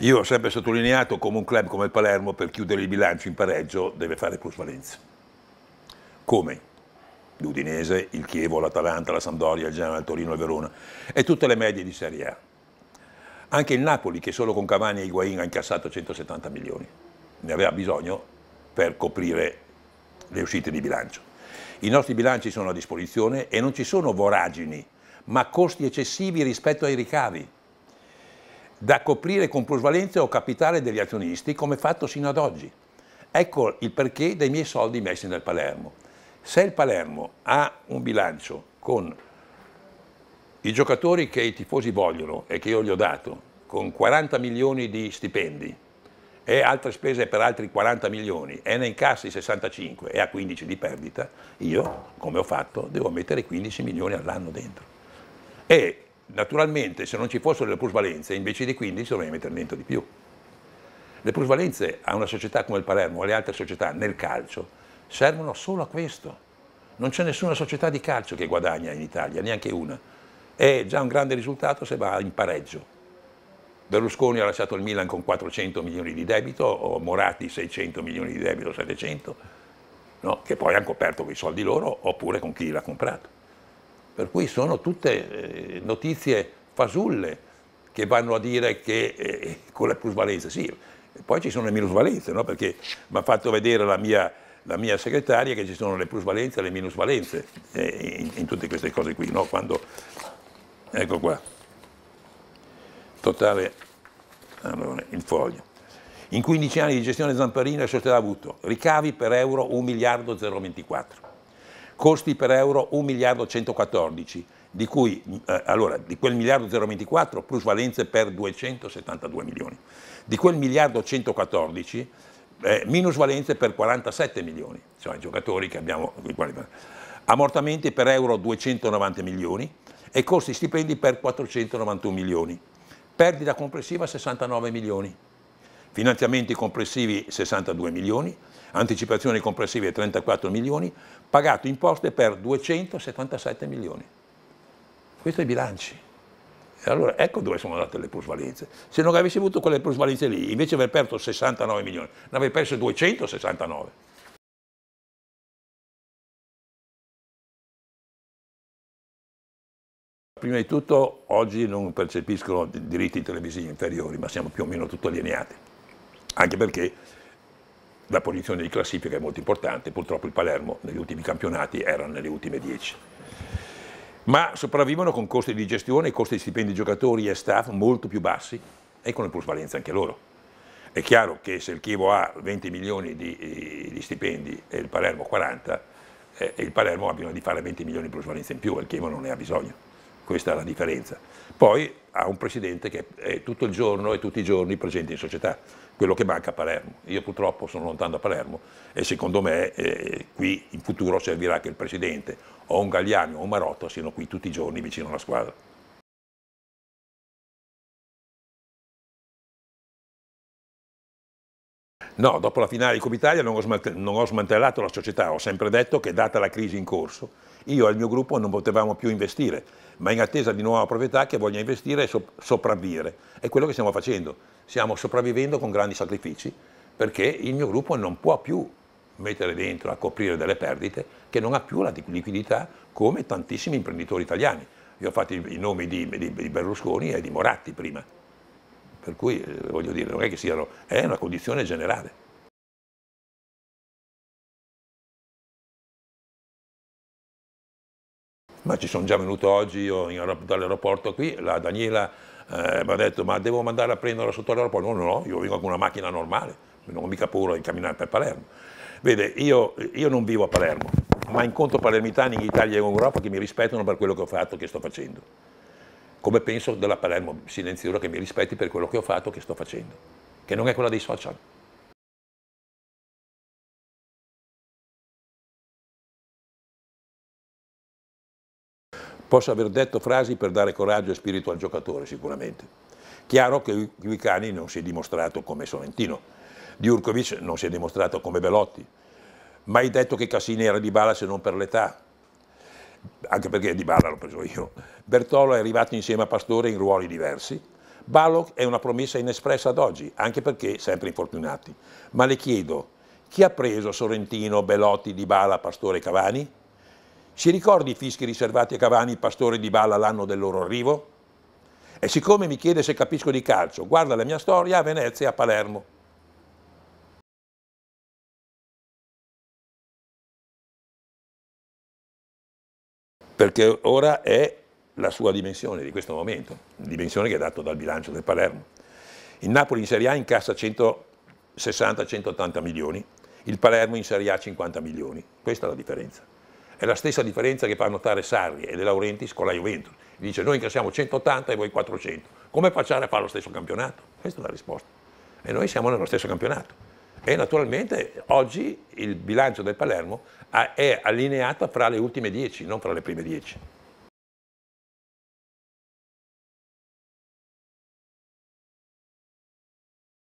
Io ho sempre sottolineato come un club come il Palermo per chiudere il bilancio in pareggio deve fare plusvalenza. Come? L'Udinese, il Chievo, l'Atalanta, la Sampdoria, il Genoa, il Torino, il Verona e tutte le medie di Serie A. Anche il Napoli che solo con Cavani e Higuain ha incassato 170 milioni. Ne aveva bisogno per coprire le uscite di bilancio. I nostri bilanci sono a disposizione e non ci sono voragini, ma costi eccessivi rispetto ai ricavi da coprire con plusvalenza o capitale degli azionisti come fatto sino ad oggi. Ecco il perché dei miei soldi messi nel Palermo. Se il Palermo ha un bilancio con i giocatori che i tifosi vogliono e che io gli ho dato, con 40 milioni di stipendi e altre spese per altri 40 milioni e ne incassi 65 e ha 15 di perdita, io, come ho fatto, devo mettere 15 milioni all'anno dentro. E Naturalmente, se non ci fossero le plusvalenze, invece di 15 dovremmo mettere dentro di più. Le plusvalenze a una società come il Palermo e le altre società nel calcio servono solo a questo. Non c'è nessuna società di calcio che guadagna in Italia, neanche una. È già un grande risultato se va in pareggio. Berlusconi ha lasciato il Milan con 400 milioni di debito, o Moratti 600 milioni di debito, 700, no? che poi hanno coperto quei soldi loro oppure con chi l'ha comprato. Per cui sono tutte eh, notizie fasulle che vanno a dire che eh, con la plusvalenza, sì, poi ci sono le minusvalenze, no? perché mi ha fatto vedere la mia, la mia, segretaria che ci sono le plusvalenze e le minusvalenze eh, in, in, tutte queste cose qui, no? Quando, ecco qua, totale, allora, il foglio. In 15 anni di gestione Zamparina la società ha avuto ricavi per euro 1 miliardo 024, costi per euro 1 miliardo 114, di cui eh, allora, di quel miliardo 024 plus valenze per 272 milioni, di quel miliardo 114 eh, valenze per 47 milioni, cioè giocatori che abbiamo, ammortamenti per euro 290 milioni e costi stipendi per 491 milioni, perdita complessiva 69 milioni, finanziamenti complessivi 62 milioni, anticipazioni complessive 34 milioni, pagato imposte per 277 milioni. Questo è i bilanci. E allora ecco dove sono andate le plusvalenze. Se non avessi avuto quelle plusvalenze lì, invece aver perso 69 milioni, ne avrei perso 269. Prima di tutto oggi non percepiscono diritti televisivi inferiori, ma siamo più o meno tutto allineati, anche perché la posizione di classifica è molto importante, purtroppo il Palermo negli ultimi campionati era nelle ultime 10. Ma sopravvivono con costi di gestione, costi di stipendi giocatori e staff molto più bassi e con le plusvalenze anche loro. È chiaro che se il Chievo ha 20 milioni di, eh, di stipendi e il Palermo 40, eh, il Palermo ha bisogno di fare 20 milioni di plusvalenze in più e il Chievo non ne ha bisogno. Questa è la differenza. Poi ha un presidente che è tutto il giorno e tutti i giorni presente in società quello che manca a Palermo. Io purtroppo sono lontano da Palermo e secondo me eh, qui in futuro servirà che il presidente o un Gagliani o un Marotto siano qui tutti i giorni vicino alla squadra. No, dopo la finale di Coppa Italia non ho, smantellato la società, ho sempre detto che data la crisi in corso, io e il mio gruppo non potevamo più investire, ma in attesa di nuova proprietà che voglia investire e sopravvivere. È quello che stiamo facendo. Stiamo sopravvivendo con grandi sacrifici perché il mio gruppo non può più mettere dentro a coprire delle perdite che non ha più la liquidità come tantissimi imprenditori italiani. Io ho fatto i nomi di, di Berlusconi e di Moratti prima, per cui eh, voglio dire, non è che siano, è una condizione generale. ma ci sono già venuto oggi io dall'aeroporto qui, la Daniela eh, mi ha detto ma devo mandare a prendere la l'aeroporto, no, no, no, io vengo con una macchina normale, non ho mica paura di camminare per Palermo. Vede, io, io non vivo a Palermo, ma incontro palermitani in Italia e in Europa che mi rispettano per quello che ho fatto, che sto facendo. Come penso della Palermo silenziosa che mi rispetti per quello che ho fatto, che sto facendo, che non è quella dei social. possa aver detto frasi per dare coraggio e spirito al giocatore sicuramente. Chiaro che Vicani non si è dimostrato come Sorrentino, Diurkovic non si è dimostrato come Velotti, mai detto che Cassini era di Bala se non per l'età, anche perché di Bala l'ho preso io. Bertolo è arrivato insieme a Pastore in ruoli diversi. Balog è una promessa inespressa ad oggi, anche perché sempre infortunati. Ma le chiedo, chi ha preso Sorrentino, Belotti, Di Bala, Pastore e Cavani? Si ricordi i fischi riservati a Cavani, Pastore di Bala l'anno del loro arrivo? E siccome mi chiede se capisco di calcio, guarda la mia storia a Venezia e a Palermo. Perché ora è la sua dimensione di questo momento, dimensione che è data dal bilancio del Palermo. Il Napoli in Serie A incassa 160-180 milioni, il Palermo in Serie A 50 milioni, questa è la differenza. È la stessa differenza che fa notare Sarri e De Laurentiis con la Juventus. Dice noi incassiamo 180 e voi 400. Come facciamo a fare lo stesso campionato? Questa è la risposta. E noi siamo nello stesso campionato. E naturalmente oggi il bilancio del Palermo ah, è allineato fra le ultime 10, non fra le prime 10.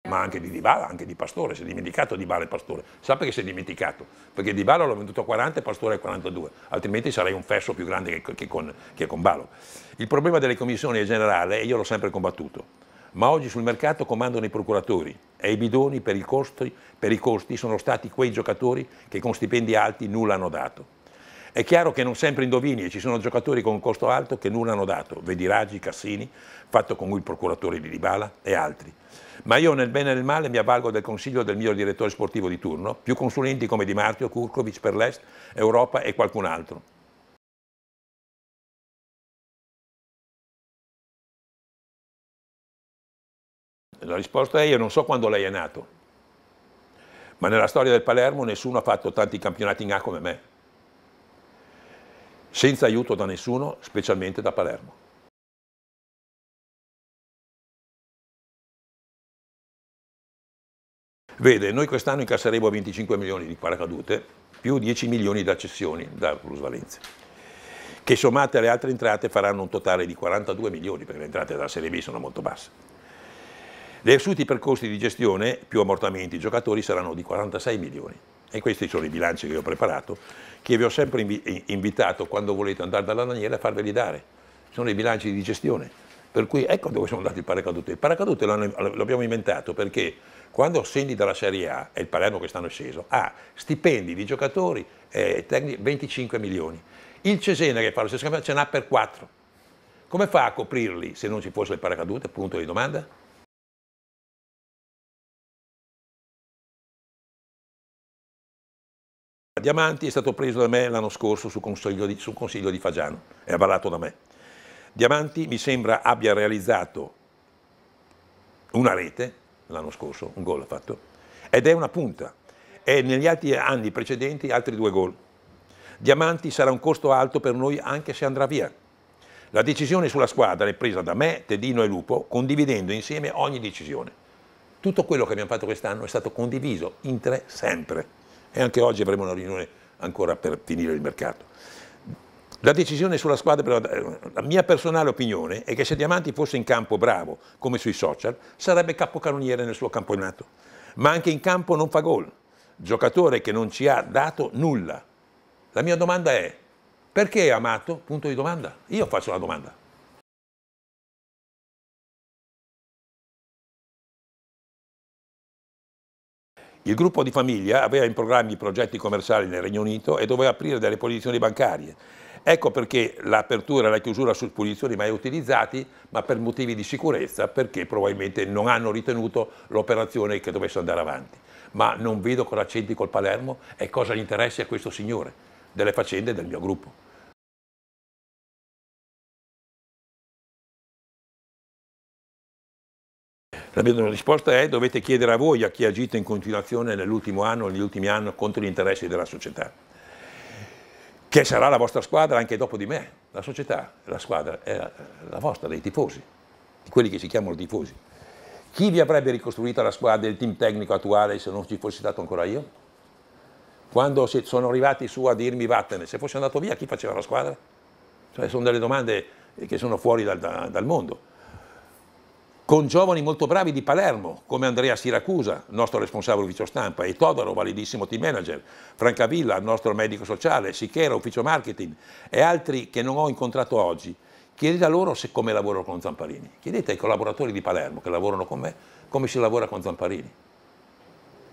ma anche di Dybala, anche di Pastore, si è dimenticato di Dybala e Pastore, sa perché si è dimenticato, perché Dybala l'ho venduto a 40 e Pastore a 42, altrimenti sarei un fesso più grande che, che, con, che con Balo. Il problema delle commissioni è generale io l'ho sempre combattuto, ma oggi sul mercato comandano i procuratori e i bidoni per i, costi, per i costi sono stati quei giocatori che con stipendi alti nulla hanno dato. È chiaro che non sempre indovini e ci sono giocatori con un costo alto che nulla hanno dato, vedi Raggi, Cassini, fatto con cui il procuratore di Dybala e altri ma io nel bene e nel male mi avvalgo del consiglio del mio direttore sportivo di turno, più consulenti come Di Martio, Kurkovic, per l'Est, Europa e qualcun altro. La risposta è io non so quando lei è nato, ma nella storia del Palermo nessuno ha fatto tanti campionati in A come me, senza aiuto da nessuno, specialmente da Palermo. Vede, noi quest'anno incasseremo 25 milioni di paracadute, più 10 milioni di accessioni da plusvalenze, che sommate alle altre entrate faranno un totale di 42 milioni, perché le entrate della Serie B sono molto basse. Le assunti per costi di gestione, più ammortamenti giocatori, saranno di 46 milioni. E questi sono i bilanci che ho preparato, che vi ho sempre invitato quando volete andare dalla Daniela a farveli dare. Sono i bilanci di gestione. Per cui ecco dove sono andati i paracadute. Il paracadute l'abbiamo inventato perché quando scendi dalla Serie A, è il Palermo che stanno sceso, ha stipendi di giocatori e eh, 25 milioni. Il Cesena che fa lo stesso campionato ce n'ha per 4. Come fa a coprirli se non ci fosse il paracadute? Punto di domanda. Diamanti è stato preso da me l'anno scorso su consiglio, di, su consiglio di Fagiano, è avvalato da me. Diamanti mi sembra abbia realizzato una rete l'anno scorso, un gol ha fatto, ed è una punta. E negli altri anni precedenti altri due gol. Diamanti sarà un costo alto per noi anche se andrà via. La decisione sulla squadra è presa da me, Tedino e Lupo, condividendo insieme ogni decisione. Tutto quello che abbiamo fatto quest'anno è stato condiviso in tre sempre. E anche oggi avremo una riunione ancora per finire il mercato. La decisione sulla squadra, la mia personale opinione è che se Diamanti fosse in campo bravo, come sui social, sarebbe capocannoniere nel suo campionato, ma anche in campo non fa gol, giocatore che non ci ha dato nulla. La mia domanda è, perché è amato? Punto di domanda. Io faccio la domanda. Il gruppo di famiglia aveva in programma i progetti commerciali nel Regno Unito e doveva aprire delle posizioni bancarie Ecco perché l'apertura e la chiusura su spedizioni mai utilizzati, ma per motivi di sicurezza, perché probabilmente non hanno ritenuto l'operazione che dovesse andare avanti. Ma non vedo cosa c'entri col Palermo e cosa gli interessi a questo signore delle faccende del mio gruppo. La mia risposta è dovete chiedere a voi a chi ha agito in continuazione nell'ultimo anno, negli ultimi anni contro gli interessi della società che sarà la vostra squadra anche dopo di me. La società, la squadra è la, la vostra, dei tifosi, di quelli che si chiamano tifosi. Chi vi avrebbe ricostruito la squadra, il team tecnico attuale se non ci fossi stato ancora io? Quando sono arrivati su a dirmi vattene, se fossi andato via chi faceva la squadra? Cioè sono delle domande che sono fuori dal, dal mondo con giovani molto bravi di Palermo, come Andrea Siracusa, nostro responsabile ufficio stampa, e Todaro, validissimo team manager, Francavilla, nostro medico sociale, Sichera, ufficio marketing, e altri che non ho incontrato oggi. Chiedete a loro se come lavoro con Zamparini. Chiedete ai collaboratori di Palermo che lavorano con me come si lavora con Zamparini,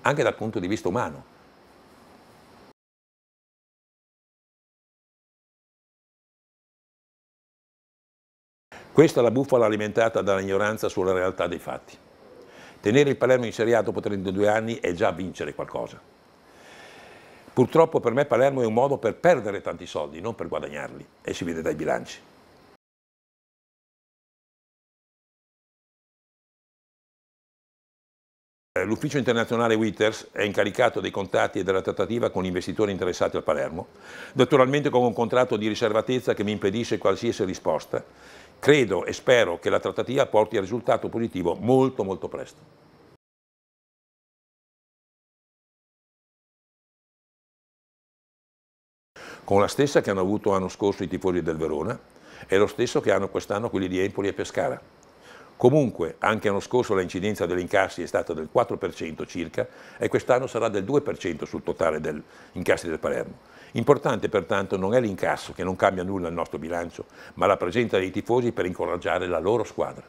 anche dal punto di vista umano. Questa è la bufala alimentata dall'ignoranza sulla realtà dei fatti. Tenere il Palermo in Serie A dopo 32 anni è già vincere qualcosa. Purtroppo per me Palermo è un modo per perdere tanti soldi, non per guadagnarli, e si vede dai bilanci. Eh, l'ufficio internazionale Witters è incaricato dei contatti e della trattativa con investitori interessati al Palermo, naturalmente con un contratto di riservatezza che mi impedisce qualsiasi risposta credo e spero che la trattativa porti a risultato positivo molto molto presto. con la stessa che hanno avuto l'anno scorso i tifosi del Verona e lo stesso che hanno quest'anno quelli di Empoli e Pescara. Comunque, anche l'anno scorso l'incidenza degli incassi è stata del 4% circa e quest'anno sarà del 2% sul totale degli incassi del Palermo. Importante pertanto non è l'incasso che non cambia nulla al nostro bilancio, ma la presenza dei tifosi per incoraggiare la loro squadra.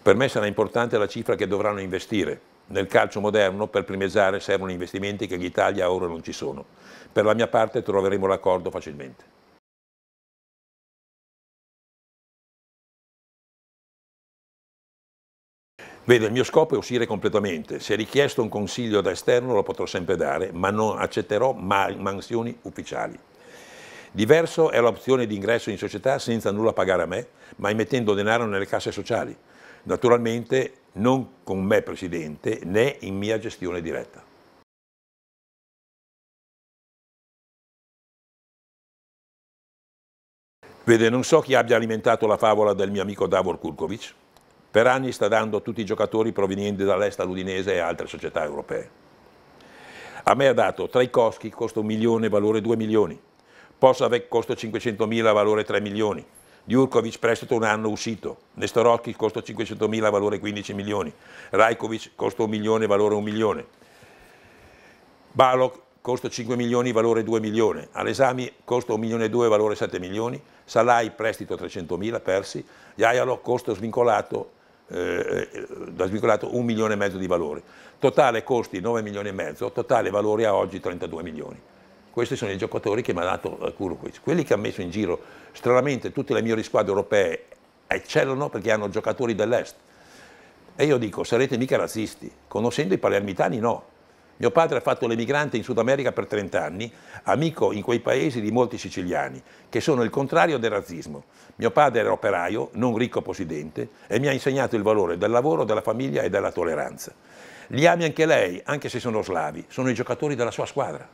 Per me sarà importante la cifra che dovranno investire. Nel calcio moderno per primeggiare servono investimenti che in Italia ora non ci sono. Per la mia parte troveremo l'accordo facilmente. Vede, il mio scopo è uscire completamente. Se richiesto un consiglio da esterno lo potrò sempre dare, ma non accetterò mai mansioni ufficiali. Diverso è l'opzione di ingresso in società senza nulla pagare a me, ma immettendo denaro nelle casse sociali. Naturalmente non con me presidente né in mia gestione diretta. Vede, non so chi abbia alimentato la favola del mio amico Davor Kurkovic, per anni sta dando a tutti i giocatori provenienti dall'est all'Udinese e altre società europee. A me ha dato Traikowski, costo 1 milione, valore 2 milioni. Posavec, costo 500 mila, valore 3 milioni. Djurkovic, prestito un anno uscito. Nestorocchi, costo 500 mila, valore 15 milioni. Rajkovic, costo 1 milione, valore 1 milione. Balok, costo 5 milioni, valore 2 milioni. Alesami costo 1 milione e 2, valore 7 milioni. Salai, prestito 300 mila, persi. Iaialo, costo svincolato eh, eh, da svincolato un milione e mezzo di valore. Totale costi 9 milioni e mezzo, totale valore a oggi 32 milioni. Questi sono i giocatori che mi ha dato Kurovic. Eh, Quelli che ha messo in giro, stranamente, tutte le migliori squadre europee eccellono perché hanno giocatori dell'Est. E io dico, sarete mica razzisti, conoscendo i palermitani no. Mio padre ha fatto l'emigrante in Sud America per 30 anni, amico in quei paesi di molti siciliani, che sono il contrario del razzismo. Mio padre era operaio, non ricco possidente, e mi ha insegnato il valore del lavoro, della famiglia e della tolleranza. Li ami anche lei, anche se sono slavi, sono i giocatori della sua squadra.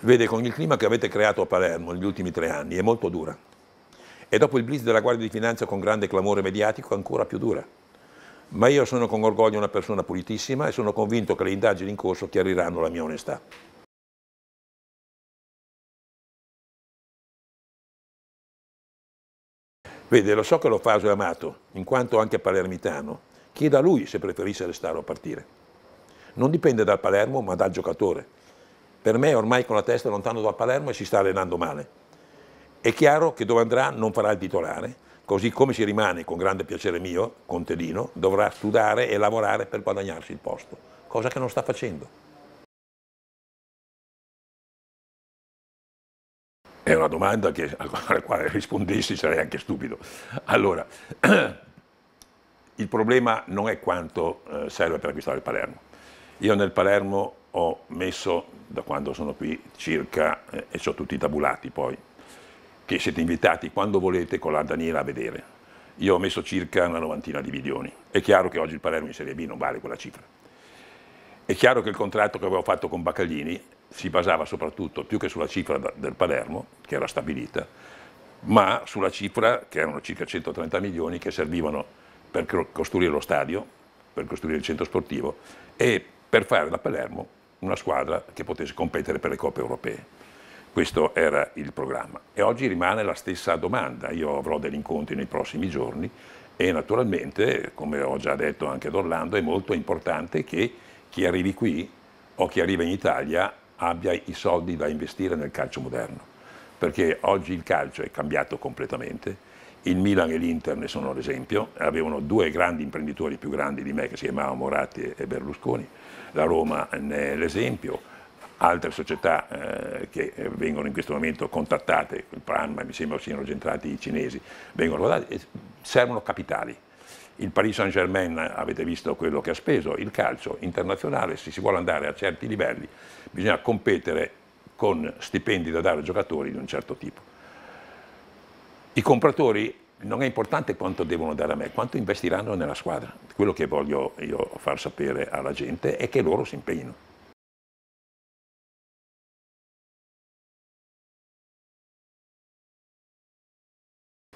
Vede, con il clima che avete creato a Palermo negli ultimi tre anni è molto dura e dopo il blitz della Guardia di Finanza con grande clamore mediatico ancora più dura. Ma io sono con orgoglio una persona pulitissima e sono convinto che le indagini in corso chiariranno la mia onestà. Vede, lo so che lo fa è amato, in quanto anche palermitano. Chieda a lui se preferisse restare o partire. Non dipende dal Palermo, ma dal giocatore. Per me ormai con la testa lontano da Palermo e si sta allenando male. È chiaro che dove andrà non farà il titolare, così come ci rimane, con grande piacere mio, Contedino, dovrà studiare e lavorare per guadagnarsi il posto, cosa che non sta facendo. È una domanda che, alla quale rispondessi sarei anche stupido. Allora, il problema non è quanto eh, serve per acquistare il Palermo. Io nel Palermo ho messo, da quando sono qui, circa, eh, e ho tutti i tabulati poi, che siete invitati quando volete con la Daniela a vedere. Io ho messo circa una novantina di milioni. È chiaro che oggi il Palermo in Serie B non vale quella cifra. È chiaro che il contratto che avevo fatto con Baccaglini si basava soprattutto più che sulla cifra del Palermo, che era stabilita, ma sulla cifra, che erano circa 130 milioni, che servivano per costruire lo stadio, per costruire il centro sportivo e per fare da Palermo una squadra che potesse competere per le coppe europee. Questo era il programma. E oggi rimane la stessa domanda. Io avrò degli incontri nei prossimi giorni e naturalmente, come ho già detto anche ad Orlando, è molto importante che chi arrivi qui o chi arriva in Italia abbia i soldi da investire nel calcio moderno. Perché oggi il calcio è cambiato completamente. Il Milan e l'Inter ne sono l'esempio, avevano due grandi imprenditori più grandi di me che si chiamavano Moratti e Berlusconi, la Roma ne è l'esempio, altre società eh, che eh, vengono in questo momento contattate, il Pranma, mi sembra siano centrati i cinesi, vengono guardati, servono capitali. Il Paris Saint Germain, avete visto quello che ha speso, il calcio internazionale, se si vuole andare a certi livelli bisogna competere con stipendi da dare a giocatori di un certo tipo. I compratori non è importante quanto devono dare a me, quanto investiranno nella squadra. Quello che voglio io far sapere alla gente è che loro si impegnino.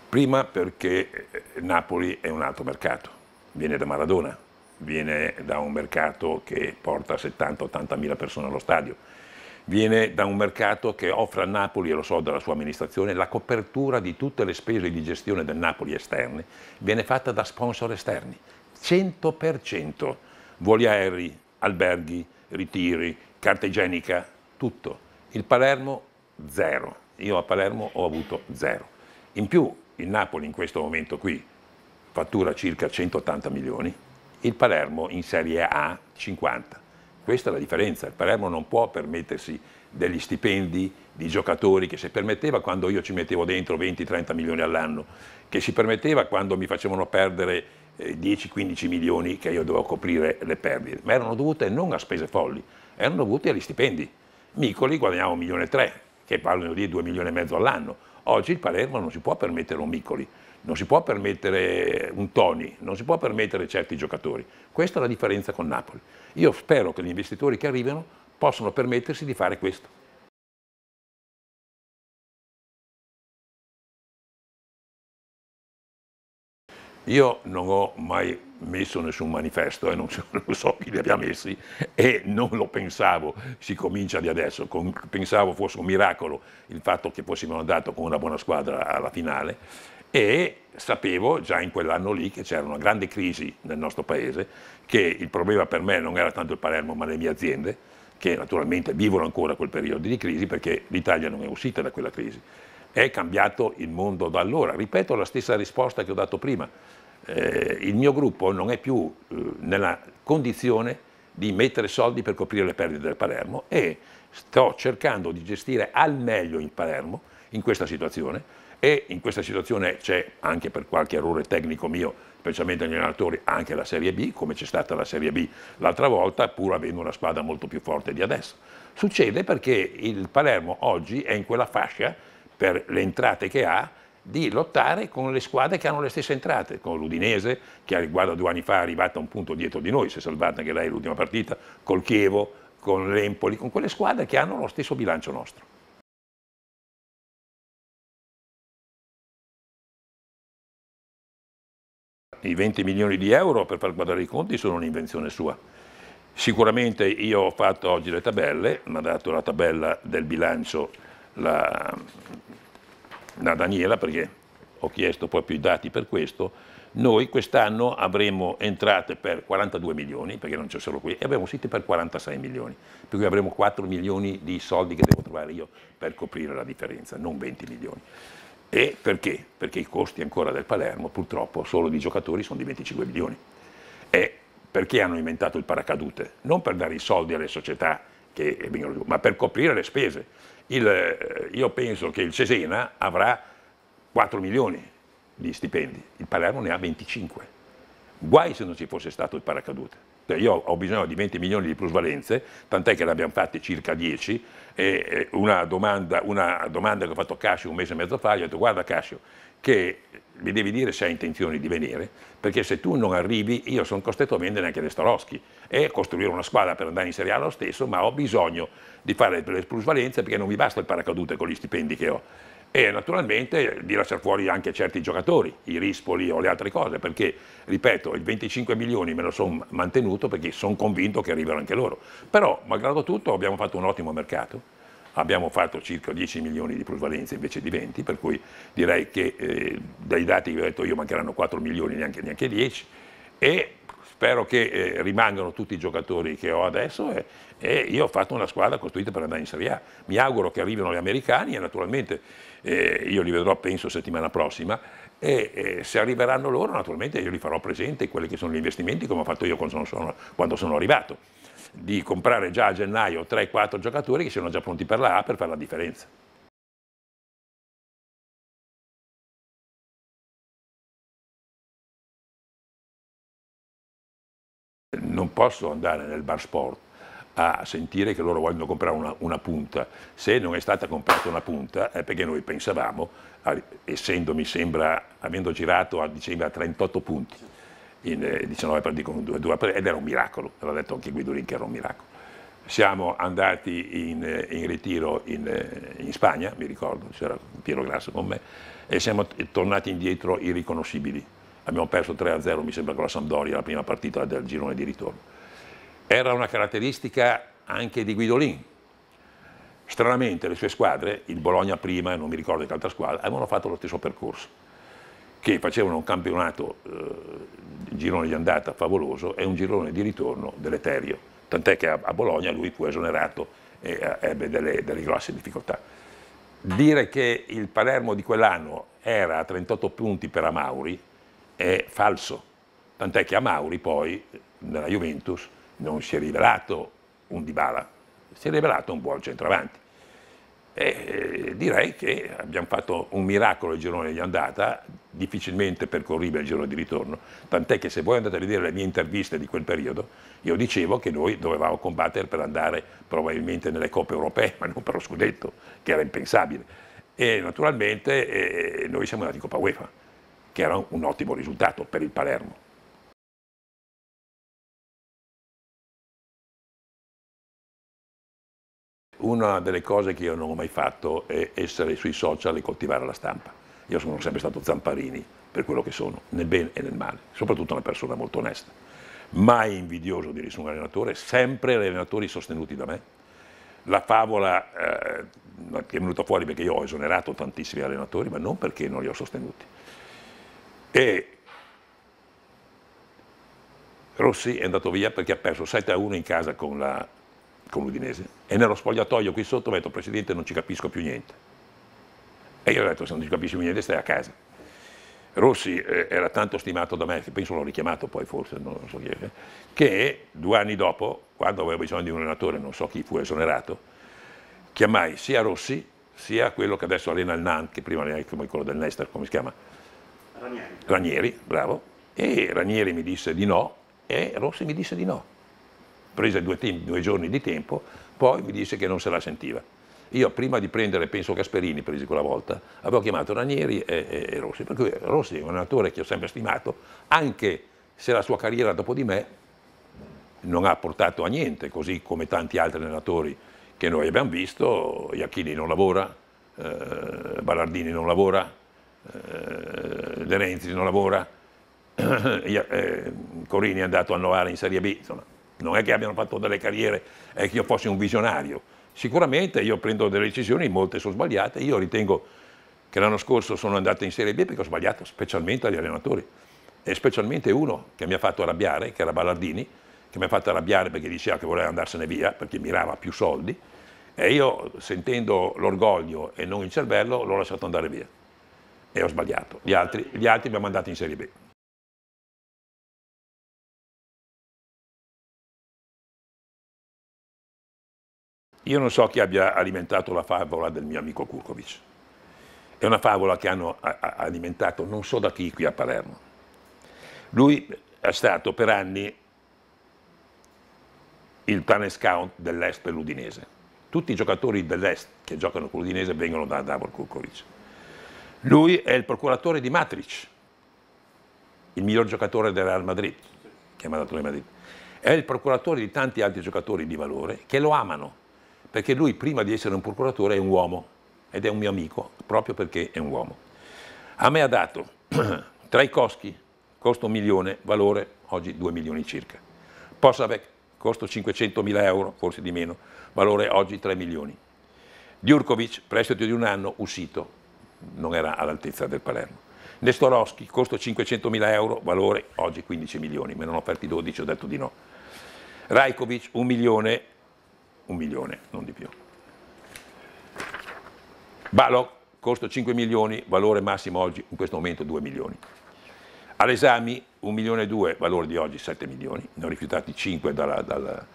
Prima perché eh, Napoli è un altro mercato, viene da Maradona, viene da un mercato che porta 70-80 mila persone allo stadio, viene da un mercato che offre a Napoli, e lo so dalla sua amministrazione, la copertura di tutte le spese di gestione del Napoli esterne, viene fatta da sponsor esterni, 100%, voli aerei, alberghi, ritiri, carta igienica, tutto. Il Palermo zero, io a Palermo ho avuto zero. In più il Napoli in questo momento qui fattura circa 180 milioni, il Palermo in Serie A 50. Questa è la differenza, il Palermo non può permettersi degli stipendi di giocatori che si permetteva quando io ci mettevo dentro 20-30 milioni all'anno, che si permetteva quando mi facevano perdere 10-15 eh, milioni che io dovevo coprire le perdite, ma erano dovute non a spese folli, erano dovute agli stipendi. Micoli guadagnava 1 milione e 3, che parlano di 2 milioni e mezzo all'anno, Oggi il Palermo non si può permettere un Miccoli, non si può permettere un Toni, non si può permettere certi giocatori. Questa è la differenza con Napoli. Io spero che gli investitori che arrivano possano permettersi di fare questo. Io non ho mai messo nessun manifesto, e eh, non, so, non, so chi li abbia messi e non lo pensavo, si comincia di adesso, con, pensavo fosse un miracolo il fatto che fossimo andati con una buona squadra alla finale e sapevo già in quell'anno lì che c'era una grande crisi nel nostro paese, che il problema per me non era tanto il Palermo ma le mie aziende, che naturalmente vivono ancora quel periodo di crisi perché l'Italia non è uscita da quella crisi. È cambiato il mondo da allora, ripeto la stessa risposta che ho dato prima eh, il mio gruppo non è più eh, nella condizione di mettere soldi per coprire le perdite del Palermo e sto cercando di gestire al meglio in Palermo in questa situazione e in questa situazione c'è anche per qualche errore tecnico mio, specialmente negli allenatori, anche la Serie B, come c'è stata la Serie B l'altra volta, pur avendo una squadra molto più forte di adesso. Succede perché il Palermo oggi è in quella fascia per le entrate che ha di lottare con le squadre che hanno le stesse entrate, con l'Udinese che guarda due anni fa è arrivata un punto dietro di noi, si è salvata anche lei l'ultima partita, col Chievo, con l'Empoli, con quelle squadre che hanno lo stesso bilancio nostro. I 20 milioni di euro per far guardare i conti sono un'invenzione sua. Sicuramente io ho fatto oggi le tabelle, mi ha dato la tabella del bilancio la, da Daniela perché ho chiesto proprio i dati per questo, noi quest'anno avremo entrate per 42 milioni, perché non c'è solo qui, e avremo siti per 46 milioni, per cui avremo 4 milioni di soldi che devo trovare io per coprire la differenza, non 20 milioni. E perché? Perché i costi ancora del Palermo purtroppo solo di giocatori sono di 25 milioni. E perché hanno inventato il paracadute? Non per dare i soldi alle società che vengono giù, ma per coprire le spese il, eh, io penso che il Cesena avrà 4 milioni di stipendi, il Palermo ne ha 25. Guai se non ci fosse stato il paracadute. Cioè, io ho bisogno di 20 milioni di plusvalenze, tant'è che ne abbiamo fatte circa 10. E una domanda, una domanda che ho fatto a Cascio un mese e mezzo fa, gli ho detto guarda Cascio, che mi devi dire se hai intenzione di venire, perché se tu non arrivi io sono costretto a vendere anche Nestorowski e costruire una squadra per andare in Serie A lo stesso, ma ho bisogno di fare le plusvalenze perché non mi basta il paracadute con gli stipendi che ho. E naturalmente di lasciare fuori anche certi giocatori, i rispoli o le altre cose, perché, ripeto, il 25 milioni me lo sono mantenuto perché sono convinto che arriveranno anche loro. Però, malgrado tutto, abbiamo fatto un ottimo mercato abbiamo fatto circa 10 milioni di plusvalenze invece di 20, per cui direi che eh, dai dati che ho detto io mancheranno 4 milioni, neanche, neanche 10, e spero che eh, rimangano tutti i giocatori che ho adesso e, e, io ho fatto una squadra costruita per andare in Serie A. Mi auguro che arrivino gli americani e naturalmente eh, io li vedrò penso settimana prossima e, e eh, se arriveranno loro naturalmente io li farò presente quelli che sono gli investimenti come ho fatto io quando sono, quando sono arrivato di comprare già a gennaio 3-4 giocatori che siano già pronti per la A per fare la differenza. Non posso andare nel bar sport a sentire che loro vogliono comprare una, una, punta. Se non è stata comprata una punta è perché noi pensavamo, essendo mi sembra, avendo girato a dicembre a 38 punti, in 19 eh, per dicono 2, 2 ed era un miracolo, l'ha detto anche Guidolin che era un miracolo. Siamo andati in, eh, in ritiro in, eh, in, Spagna, mi ricordo, c'era Piero Grasso con me, e siamo tornati indietro irriconoscibili. Abbiamo perso 3-0, mi sembra, con la Sampdoria, la prima partita del girone di ritorno. Era una caratteristica anche di Guidolin. Stranamente le sue squadre, il Bologna prima e non mi ricordo che altra squadra, avevano fatto lo stesso percorso che facevano un campionato, eh, girone di andata favoloso e un girone di ritorno deleterio, tant'è che a, a, Bologna lui fu esonerato e a, eh, ebbe delle, delle grosse difficoltà. Dire che il Palermo di quell'anno era a 38 punti per Amauri è falso, tant'è che Amauri poi nella Juventus non si è rivelato un Dybala, si è rivelato un buon centravanti. E eh, direi che abbiamo fatto un miracolo il girone di andata, difficilmente percorribile il girone di ritorno, tant'è che se voi andate a vedere le mie interviste di quel periodo, io dicevo che noi dovevamo combattere per andare probabilmente nelle coppe europee, ma non per lo scudetto, che era impensabile. E naturalmente eh, noi siamo andati in Coppa UEFA, che era un ottimo risultato per il Palermo. Una delle cose che io non ho mai fatto è essere sui social e coltivare la stampa. Io sono sempre stato Zamparini per quello che sono, nel bene e nel male, soprattutto una persona molto onesta. Mai invidioso di nessun allenatore, sempre allenatori sostenuti da me. La favola eh, che è venuta fuori perché io ho esonerato tantissimi allenatori, ma non perché non li ho sostenuti. E Rossi è andato via perché ha perso 7 a 1 in casa con la con l'Udinese, e nello spogliatoio qui sotto ho detto, Presidente, non ci capisco più niente. E io ho detto, se non ci capisci più niente stai a casa. Rossi eh, era tanto stimato da me, penso l'ho richiamato poi forse, non so chi, eh, che due anni dopo, quando avevo bisogno di un allenatore, non so chi fu esonerato, chiamai sia Rossi sia quello che adesso allena il Nantes, che prima era quello del Nester, come si chiama? Ranieri. Ranieri, bravo. E Ranieri mi disse di no e Rossi mi disse di no prese due, team, due giorni di tempo, poi mi disse che non se la sentiva. Io prima di prendere, penso Gasperini presi quella volta, avevo chiamato Ranieri e, e, e Rossi, per cui Rossi è un attore che ho sempre stimato, anche se la sua carriera dopo di me non ha portato a niente, così come tanti altri allenatori che noi abbiamo visto, Iacchini non lavora, eh, Ballardini non lavora, eh, De Renzi non lavora, eh, Corini è andato a Novara in Serie B, insomma non è che abbiano fatto delle carriere e eh, che io fossi un visionario. Sicuramente io prendo delle decisioni, molte sono sbagliate, io ritengo che l'anno scorso sono andato in Serie B perché ho sbagliato, specialmente agli allenatori, e specialmente uno che mi ha fatto arrabbiare, che era Ballardini, che mi ha fatto arrabbiare perché diceva che voleva andarsene via, perché mirava più soldi, e io sentendo l'orgoglio e non il cervello l'ho lasciato andare via e ho sbagliato. Gli altri, gli altri mi hanno mandato in Serie B. Io non so chi abbia alimentato la favola del mio amico Kurkovic. È una favola che hanno alimentato non so da chi qui a Palermo. Lui è stato per anni il pane scout dell'est per l'Udinese. Tutti i giocatori dell'est che giocano con l'Udinese vengono da Davor Kurkovic. Lui è il procuratore di Matric, il miglior giocatore del Real Madrid, che è Madrid. È il procuratore di tanti altri giocatori di valore che lo amano perché lui prima di essere un procuratore è un uomo ed è un mio amico, proprio perché è un uomo. A me ha dato tra coschi, costo un milione, valore oggi 2 milioni circa. Posavec, costo 500 mila euro, forse di meno, valore oggi 3 milioni. Djurkovic, prestito di un anno, uscito, non era all'altezza del Palermo. Nestorowski, costo 500 mila euro, valore oggi 15 milioni, me ne hanno offerti 12, ho detto di no. Rajkovic, un milione, un milione, non di più. Balog, costo 5 milioni, valore massimo oggi, in questo momento 2 milioni. All'esami 1 milione e 2, valore di oggi 7 milioni, ne ho rifiutati 5 dalla, dalla,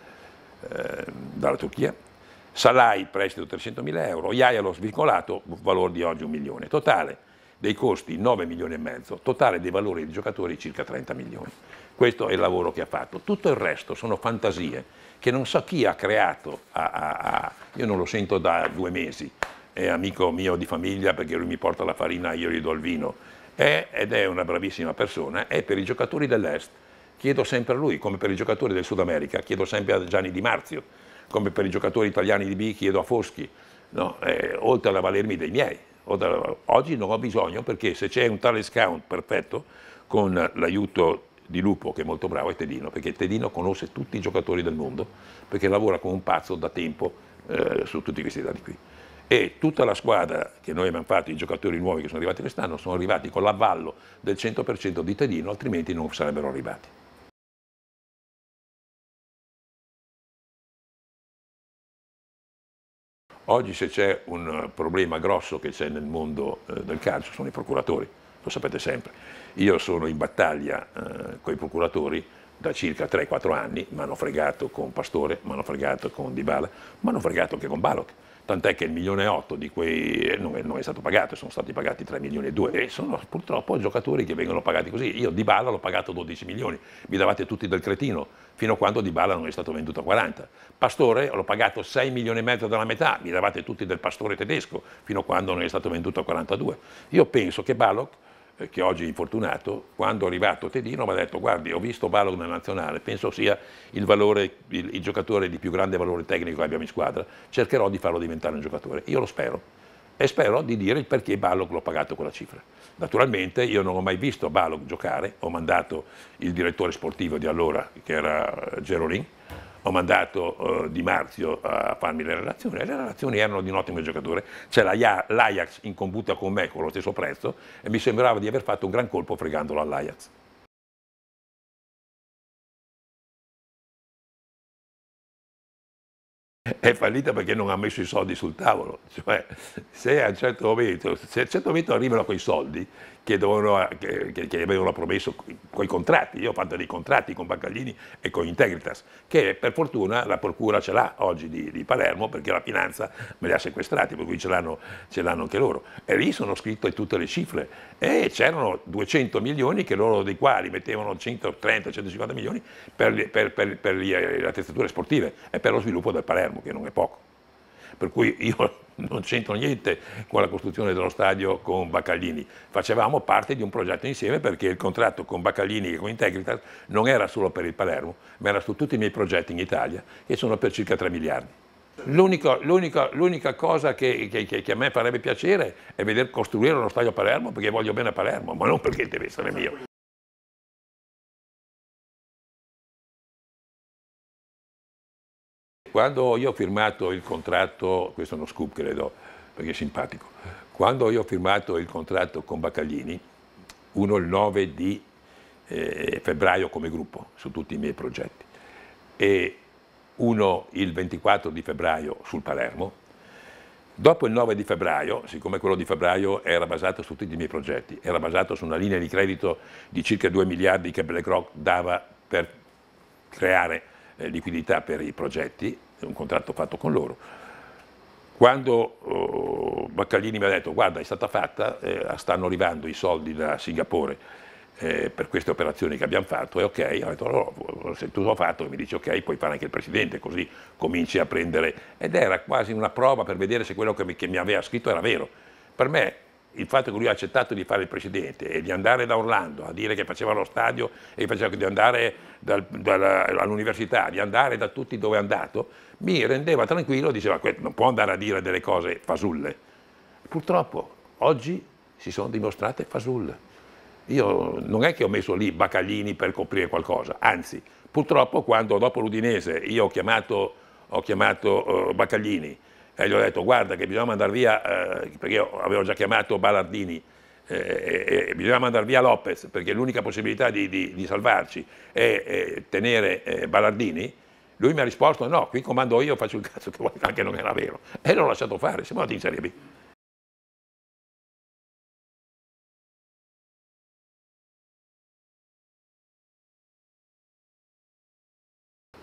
eh, dalla Turchia. Salai, prestito 300 mila euro, Iaialos svincolato, valore di oggi 1 milione. Totale dei costi 9 milioni e mezzo, totale dei valori dei giocatori circa 30 milioni. Questo è il lavoro che ha fatto. Tutto il resto sono fantasie che non so chi ha creato, a, a, a, io non lo sento da due mesi, è amico mio di famiglia perché lui mi porta la farina, io gli do il vino, è, ed è una bravissima persona, è per i giocatori dell'Est, chiedo sempre a lui, come per i giocatori del Sud America, chiedo sempre a Gianni Di Marzio, come per i giocatori italiani di B chiedo a Foschi, no? eh, oltre ad valermi dei miei. Oggi non ho bisogno perché se c'è un tale scout perfetto, con l'aiuto di Lupo, che è molto bravo, è Tedino, perché Tedino conosce tutti i giocatori del mondo, perché lavora come un pazzo da tempo eh, su tutti questi dati qui. E tutta la squadra che noi abbiamo fatto, i giocatori nuovi che sono arrivati quest'anno, sono arrivati con l'avvallo del 100% di Tedino, altrimenti non sarebbero arrivati. Oggi se c'è un problema grosso che c'è nel mondo eh, del calcio sono i procuratori lo sapete sempre. Io sono in battaglia eh, con i procuratori da circa 3-4 anni, mi hanno fregato con Pastore, mi hanno fregato con Dybala, mi hanno fregato anche con Balok. Tant'è che il milione e otto di quei eh, non è, non è, stato pagato, sono stati pagati 3 milioni e 2 e sono purtroppo giocatori che vengono pagati così. Io di Bala l'ho pagato 12 milioni, mi davate tutti del cretino, fino a quando di Bala non è stato venduto a 40. Pastore l'ho pagato 6 milioni e mezzo dalla metà, mi davate tutti del pastore tedesco, fino a quando non è stato venduto a 42. Io penso che Balok che oggi è infortunato, quando è arrivato Tedino mi ha detto guardi ho visto Balog nella nazionale, penso sia il, valore, il, il, giocatore di più grande valore tecnico che abbiamo in squadra, cercherò di farlo diventare un giocatore, io lo spero e spero di dire il perché Balog l'ho pagato quella cifra. Naturalmente io non ho mai visto Balog giocare, ho mandato il direttore sportivo di allora che era Gerolin, ho mandato eh, Di Marzio a farmi le relazioni e le relazioni erano di un ottimo giocatore. C'è l'Ajax in combutta con me con lo stesso prezzo e mi sembrava di aver fatto un gran colpo fregandolo all'Ajax. è fallita perché non ha messo i soldi sul tavolo. Cioè, se a un certo momento, se a un certo momento arrivano quei soldi, che, dovevano, eh, che, che, avevano promesso quei contratti. Io ho fatto dei contratti con Baccaglini e con Integritas, che per fortuna la procura ce l'ha oggi di, di Palermo perché la finanza me li ha sequestrati, per cui ce l'hanno, anche loro. E lì sono scritte tutte le cifre e c'erano 200 milioni che loro dei quali mettevano 130-150 milioni per, per, per, per eh, le attrezzature sportive e per lo sviluppo del Palermo, che non è poco per cui io non c'entro niente con la costruzione dello stadio con Baccaglini. Facevamo parte di un progetto insieme perché il contratto con Baccaglini e con Integritas non era solo per il Palermo, ma era su tutti i miei progetti in Italia, che sono per circa 3 miliardi. L'unica, cosa che, che, che, a me farebbe piacere è vedere costruire uno stadio a Palermo perché voglio bene a Palermo, ma non perché deve essere mio. Quando io ho firmato il contratto, questo è uno scoop che perché è simpatico, quando io ho firmato il contratto con Baccaglini, uno il 9 di eh, febbraio come gruppo su tutti i miei progetti e uno il 24 di febbraio sul Palermo, dopo il 9 di febbraio, siccome quello di febbraio era basato su tutti i miei progetti, era basato su una linea di credito di circa 2 miliardi che BlackRock dava per creare eh, liquidità per i progetti, un contratto fatto con loro. Quando oh, Baccaglini mi ha detto guarda è stata fatta, eh, stanno arrivando i soldi da Singapore eh, per queste operazioni che abbiamo fatto, è ok, ho detto allora se tu l'ho fatto mi dici ok puoi fare anche il Presidente così cominci a prendere ed era quasi una prova per vedere se quello che mi, che mi aveva scritto era vero. Per me il fatto che lui ha accettato di fare il presidente e di andare da Orlando a dire che faceva lo stadio e faceva, di andare dal, all'università, di andare da tutti dove è andato, mi rendeva tranquillo, diceva non può andare a dire delle cose fasulle. Purtroppo oggi si sono dimostrate fasulle. Io non è che ho messo lì Baccaglini per coprire qualcosa, anzi, purtroppo quando dopo l'Udinese io ho chiamato, ho chiamato uh, eh, Baccaglini e gli ho detto guarda che bisogna mandare via, eh, perché io avevo già chiamato Ballardini, eh, eh, bisognava mandare via Lopez perché l'unica possibilità di, di, di salvarci è eh, tenere Ballardini, lui mi ha risposto no, qui comando io, faccio il cazzo che vuoi, anche non era vero. E l'ho lasciato fare, siamo andati in Serie B.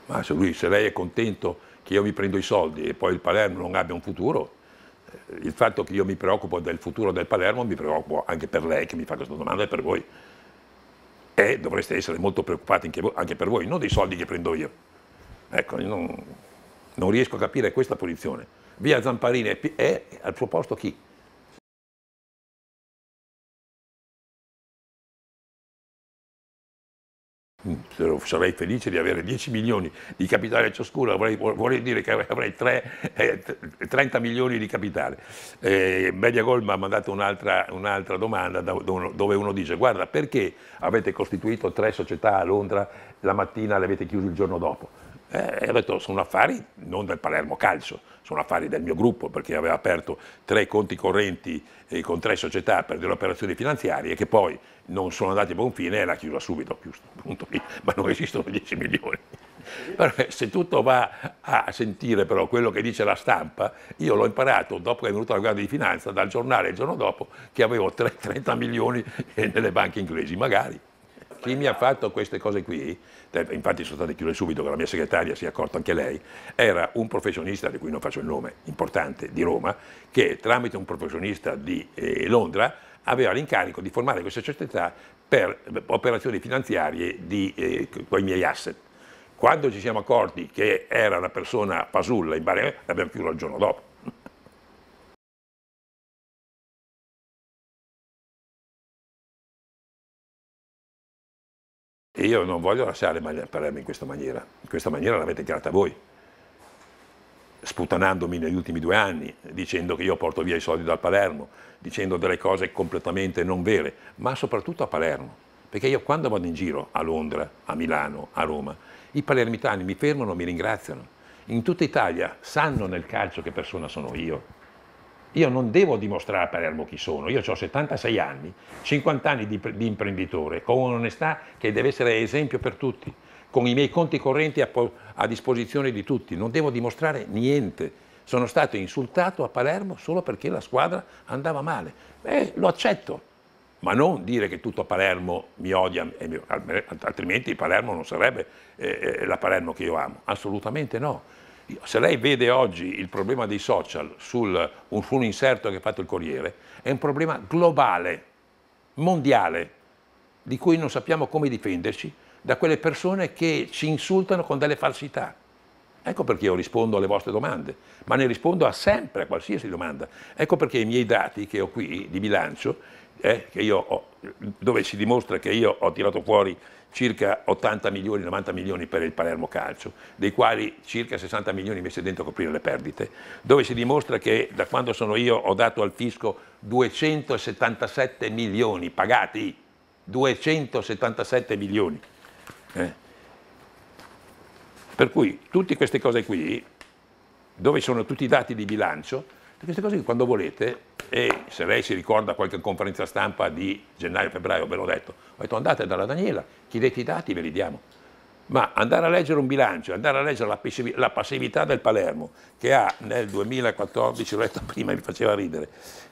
Ma se, lui, se lei è contento che io mi prendo i soldi e poi il Palermo non abbia un futuro, eh, il fatto che io mi preoccupo del futuro del Palermo mi preoccupo anche per lei che mi fa questa domanda e per voi. E dovreste essere molto preoccupati anche per voi, non dei soldi che prendo io. Ecco, io non, non riesco a capire questa posizione. Via Zamparini è, è al suo posto chi? sarei felice di avere 10 milioni di capitale ciascuno, vorrei, vorrei dire che avrei 3, eh, 30 milioni di capitale. Eh, Media Gold mi ha mandato un'altra, un'altra domanda dove uno dice guarda perché avete costituito tre società a Londra, la mattina e le avete chiuse il giorno dopo? Eh, ho detto, sono affari non del Palermo Calcio, sono affari del mio gruppo, perché aveva aperto tre conti correnti eh, con tre società per delle operazioni finanziarie che poi non sono andati a buon fine e l'ha chiusa subito, chiuso, punto ma non esistono 10 milioni. Però, eh, se tutto va a sentire però quello che dice la stampa, io l'ho imparato dopo che è venuto la Guardia di Finanza, dal giornale il giorno dopo, che avevo 30 milioni nelle banche inglesi, magari chi mi ha fatto queste cose qui, eh, infatti sono state chiuse subito che la mia segretaria si è accorta anche lei, era un professionista, di cui non faccio il nome, importante, di Roma, che tramite un professionista di eh, Londra aveva l'incarico di formare queste società per eh, operazioni finanziarie di, eh, con i miei asset. Quando ci siamo accorti che era una persona fasulla in Bari, l'abbiamo chiuso il giorno dopo. io non voglio lasciare Palermo in questa maniera, in questa maniera l'avete creata voi, sputanandomi negli ultimi due anni, dicendo che io porto via i soldi dal Palermo, dicendo delle cose completamente non vere, ma soprattutto a Palermo. Perché io quando vado in giro a Londra, a Milano, a Roma, i palermitani mi fermano, mi ringraziano. In tutta Italia sanno nel calcio che persona sono io. Io non devo dimostrare a Palermo chi sono, io ho 76 anni, 50 anni di, di imprenditore, con un'onestà che deve essere esempio per tutti, con i miei conti correnti a, a disposizione di tutti, non devo dimostrare niente. Sono stato insultato a Palermo solo perché la squadra andava male. E lo accetto, ma non dire che tutto Palermo mi odia, altrimenti Palermo non sarebbe eh, eh, la Palermo che io amo, assolutamente no se lei vede oggi il problema dei social sul, su un inserto che ha fatto il Corriere, è un problema globale, mondiale, di cui non sappiamo come difenderci da quelle persone che ci insultano con delle falsità. Ecco perché io rispondo alle vostre domande, ma ne rispondo a sempre, a qualsiasi domanda. Ecco perché i miei dati che ho qui di bilancio, eh, ho, dove si dimostra che io ho tirato fuori circa 80 milioni, 90 milioni per il Palermo Calcio, dei quali circa 60 milioni messi dentro a coprire le perdite, dove si dimostra che da quando sono io ho dato al fisco 277 milioni pagati, 277 milioni. Eh. Per cui tutte queste cose qui, dove sono tutti i dati di bilancio, queste cose che quando volete, e se lei si ricorda qualche conferenza stampa di gennaio-febbraio, ve l'ho detto, ho detto andate dalla Daniela, chiedete i dati, ve li diamo. Ma andare a leggere un bilancio, andare a leggere la passività del Palermo, che ha nel 2014, l'ho letto prima, mi faceva ridere,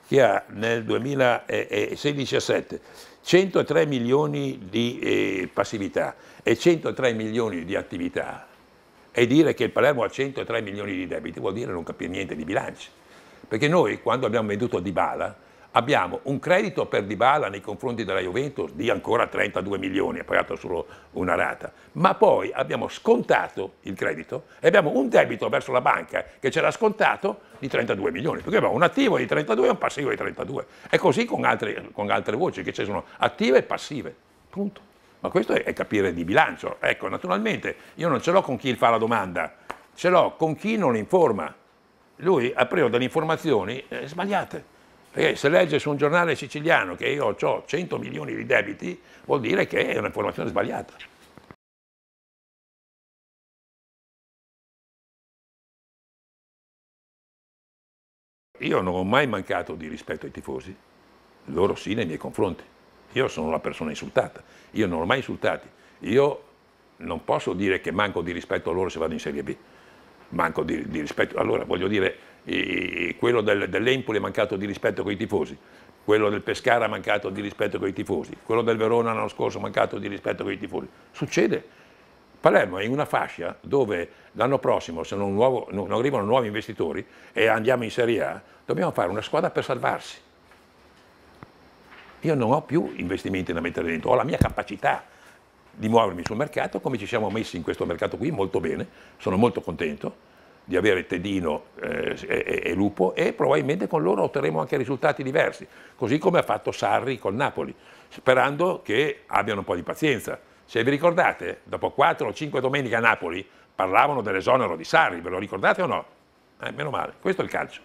che ha nel 2016-17 103 milioni di eh, passività e 103 milioni di attività, e dire che il Palermo ha 103 milioni di debiti vuol dire non capire niente di bilanci. Perché noi quando abbiamo venduto Dybala abbiamo un credito per Dybala nei confronti della Juventus di ancora 32 milioni, ha pagato solo una rata, ma poi abbiamo scontato il credito e abbiamo un debito verso la banca che c'era scontato di 32 milioni, perché abbiamo un attivo di 32 e un passivo di 32. È così con altre, con altre voci che ci sono attive e passive. Punto. Ma questo è capire di bilancio. Ecco, naturalmente io non ce l'ho con chi fa la domanda, ce l'ho con chi non informa lui apriva delle informazioni eh, sbagliate. Perché se legge su un giornale siciliano che io ho 100 milioni di debiti, vuol dire che è un'informazione sbagliata. Io non ho mai mancato di rispetto ai tifosi, loro sì nei miei confronti. Io sono la persona insultata, io non l'ho mai insultati. Io non posso dire che manco di rispetto a loro se vado in Serie B manco di, di rispetto, allora voglio dire, i, quello del, dell'Empoli è mancato di rispetto con i tifosi, quello del Pescara ha mancato di rispetto con i tifosi, quello del Verona l'anno scorso ha mancato di rispetto con i tifosi. Succede. Palermo è in una fascia dove l'anno prossimo, se non, nuovo, non arrivano nuovi investitori e andiamo in Serie A, dobbiamo fare una squadra per salvarsi. Io non ho più investimenti da mettere dentro, ho la mia capacità di muovermi sul mercato, come ci siamo messi in questo mercato qui, molto bene, sono molto contento di avere Tedino eh, e, e, Lupo e probabilmente con loro otterremo anche risultati diversi, così come ha fatto Sarri con Napoli, sperando che abbiano un po' di pazienza. Se vi ricordate, dopo 4 o 5 domeniche a Napoli parlavano dell'esonero di Sarri, ve lo ricordate o no? Eh, meno male, questo è il calcio.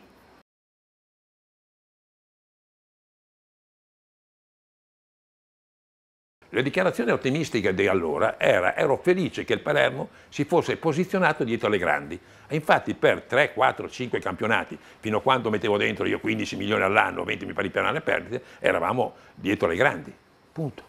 La dichiarazione ottimistica di allora era ero felice che il Palermo si fosse posizionato dietro alle grandi. E infatti per 3, 4, 5 campionati, fino a quando mettevo dentro io 15 milioni all'anno, 20 milioni per ripianare le perdite, eravamo dietro alle grandi. Punto.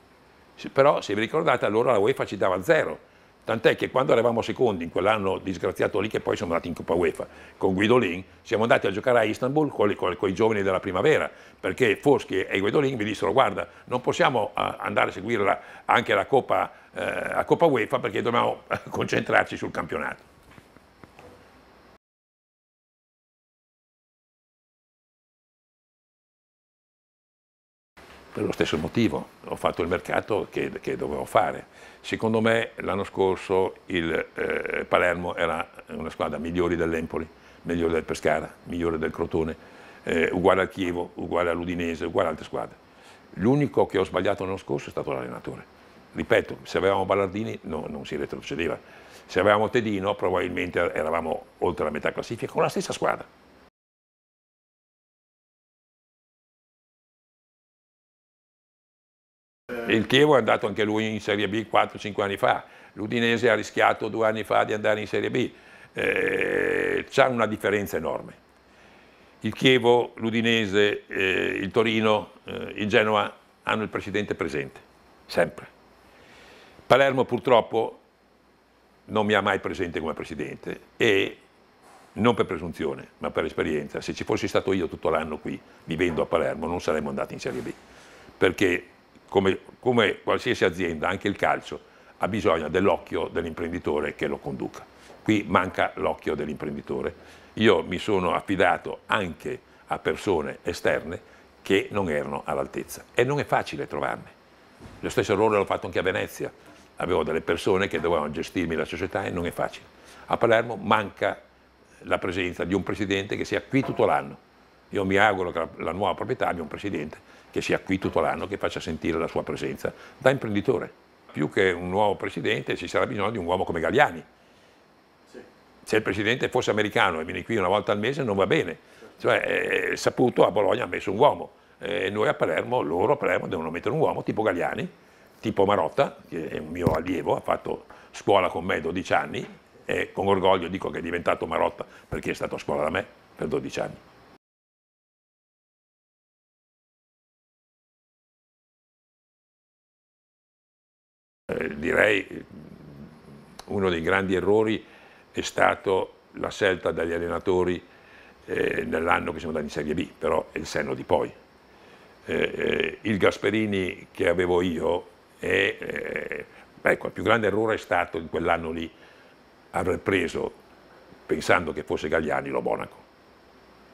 Però se vi ricordate allora la UEFA ci dava zero Tant'è che quando eravamo secondi in quell'anno disgraziato lì, che poi siamo andati in Coppa UEFA con Guidolin, siamo andati a giocare a Istanbul con, i giovani della primavera, perché Foschi e Guidolin mi dissero: Guarda, non possiamo eh, andare a seguire anche la Coppa, eh, la Coppa UEFA perché dobbiamo eh, concentrarci sul campionato. per lo stesso motivo, ho fatto il mercato che, che dovevo fare. Secondo me l'anno scorso il eh, Palermo era una squadra migliore dell'Empoli, migliore del Pescara, migliore del Crotone, eh, uguale al Chievo, uguale all'Udinese, uguale ad altre squadre. L'unico che ho sbagliato l'anno scorso è stato l'allenatore. Ripeto, se avevamo Ballardini no, non si retrocedeva, se avevamo Tedino probabilmente eravamo oltre la metà classifica con la stessa squadra. il Chievo è andato anche lui in Serie B 4-5 anni fa, l'Udinese ha rischiato due anni fa di andare in Serie B, eh, c'è una differenza enorme. Il Chievo, l'Udinese, eh, il Torino, eh, il Genoa hanno il presidente presente, sempre. Palermo purtroppo non mi ha mai presente come presidente e non per presunzione, ma per esperienza, se ci fossi stato io tutto l'anno qui vivendo a Palermo non saremmo andati in Serie B, perché come, come qualsiasi azienda, anche il calcio, ha bisogno dell'occhio dell'imprenditore che lo conduca. Qui manca l'occhio dell'imprenditore. Io mi sono affidato anche a persone esterne che non erano all'altezza e non è facile trovarne. Lo stesso errore l'ho fatto anche a Venezia. Avevo delle persone che dovevano gestirmi la società e non è facile. A Palermo manca la presenza di un presidente che sia qui tutto l'anno. Io mi auguro che la, la nuova proprietà abbia un presidente che sia qui tutto l'anno, che faccia sentire la sua presenza, da imprenditore. Più che un nuovo presidente ci sarà bisogno di un uomo come Galliani. Se il presidente fosse americano e viene qui una volta al mese non va bene. Cioè, è eh, eh, saputo, a Bologna ha messo un uomo. E eh, noi a Palermo, loro a Palermo devono mettere un uomo tipo Galliani, tipo Marotta, che è un mio allievo, ha fatto scuola con me 12 anni e con orgoglio dico che è diventato Marotta perché è stato a scuola da me per 12 anni. eh, direi uno dei grandi errori è stato la scelta dagli allenatori eh, nell'anno che siamo andati in Serie B, però è il senno di poi. Eh, eh il Gasperini che avevo io, è, eh, ecco, il più grande errore è stato in quell'anno lì aver preso, pensando che fosse Gagliani, lo Monaco.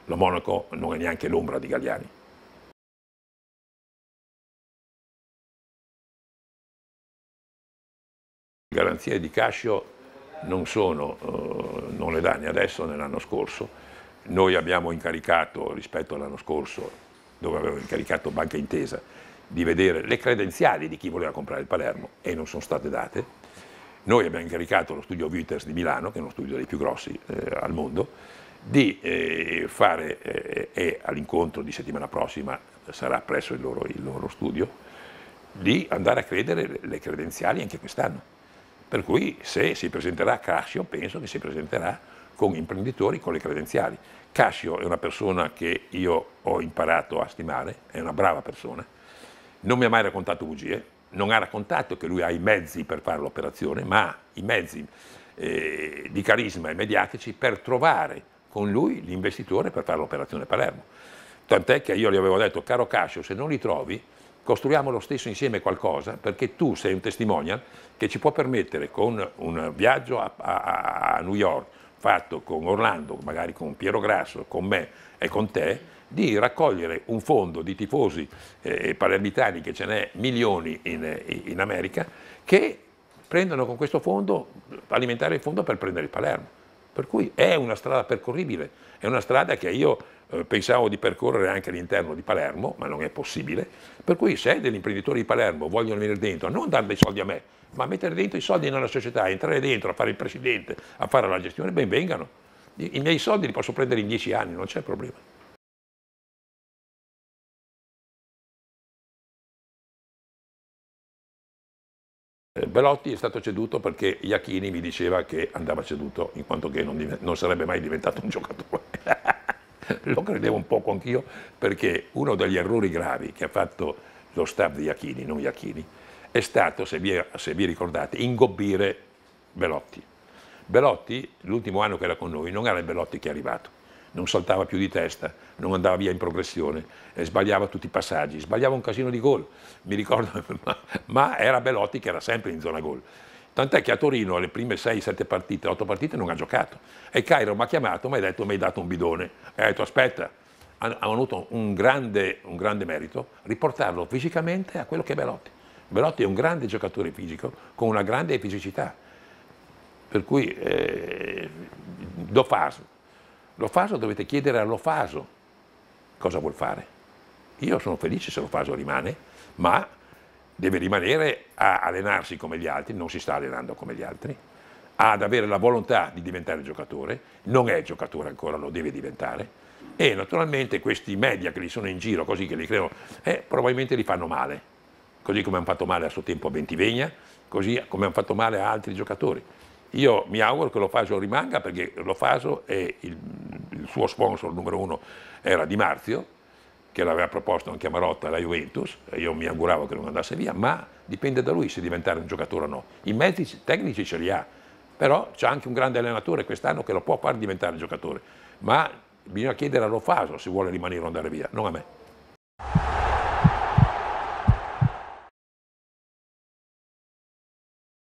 Lo Monaco non è neanche l'ombra di Gagliani. garanzie di Cascio non, sono, eh, non le dà né adesso né l'anno scorso. Noi abbiamo incaricato, rispetto all'anno scorso, dove avevo incaricato Banca Intesa, di vedere le credenziali di chi voleva comprare il Palermo e non sono state date. Noi abbiamo incaricato lo studio Viters di Milano, che è uno studio dei più grossi eh, al mondo, di eh, fare, eh, e all'incontro di settimana prossima sarà presso il loro, il loro studio, di andare a credere le credenziali anche quest'anno. Per cui se si presenterà Cascio, penso che si presenterà con imprenditori con le credenziali. Cascio è una persona che io ho imparato a stimare, è una brava persona, non mi ha mai raccontato bugie, non ha raccontato che lui ha i mezzi per fare l'operazione, ma ha i mezzi eh, di carisma e mediatici per trovare con lui l'investitore per fare l'operazione Palermo. Tant'è che io gli avevo detto, caro Cascio, se non li trovi, costruiamo lo stesso insieme qualcosa, perché tu sei un testimonial che ci può permettere con un viaggio a, a, a New York, fatto con Orlando, magari con Piero Grasso, con me e con te, di raccogliere un fondo di tifosi eh, palermitani, che ce n'è milioni in, in, America, che prendono con questo fondo, alimentare il fondo per prendere il Palermo. Per cui è una strada percorribile, è una strada che io eh, pensavo di percorrere anche l'interno di Palermo, ma non è possibile, per cui se degli imprenditori di Palermo vogliono venire dentro, non dare dei soldi a me, ma mettere dentro i soldi nella società, entrare dentro a fare il presidente, a fare la gestione, ben vengano. I miei soldi li posso prendere in dieci anni, non c'è problema. Eh, Belotti è stato ceduto perché Iachini mi diceva che andava ceduto in quanto che non, non sarebbe mai diventato un giocatore. lo credevo un poco anch'io, perché uno degli errori gravi che ha fatto lo staff di Iachini, non Iachini, è stato, se vi, se vi ricordate, ingobbire Belotti. Belotti, l'ultimo anno che era con noi, non era il Belotti che è arrivato, non saltava più di testa, non andava via in progressione, e sbagliava tutti i passaggi, sbagliava un casino di gol, mi ricordo, ma, ma era Belotti che era sempre in zona gol. Tant'è che a Torino le prime 6-7 partite, 8 partite non ha giocato. E Cairo mi ha chiamato, mi ha detto, mi hai dato un bidone. E ha detto, aspetta, hanno avuto un grande, un grande merito, riportarlo fisicamente a quello che è Belotti. Belotti è un grande giocatore fisico, con una grande fisicità. Per cui eh, do faso. Lo faso dovete chiedere a Lofaso cosa vuol fare. Io sono felice se Lofaso rimane, ma deve rimanere a allenarsi come gli altri, non si sta allenando come gli altri, ad avere la volontà di diventare giocatore, non è giocatore ancora, lo deve diventare, e naturalmente questi media che li sono in giro, così che li creano, eh, probabilmente li fanno male, così come hanno fatto male a suo tempo a Bentivegna, così come hanno fatto male a altri giocatori. Io mi auguro che Lofaso rimanga perché Lofaso è il, il suo sponsor numero uno era Di Marzio, che l'aveva proposto anche a Marotta alla Juventus, io mi auguravo che non andasse via, ma dipende da lui se diventare un giocatore o no. I mezzi tecnici ce li ha, però c'è anche un grande allenatore quest'anno che lo può far diventare giocatore, ma bisogna chiedere a Lofaso se vuole rimanere o andare via, non a me.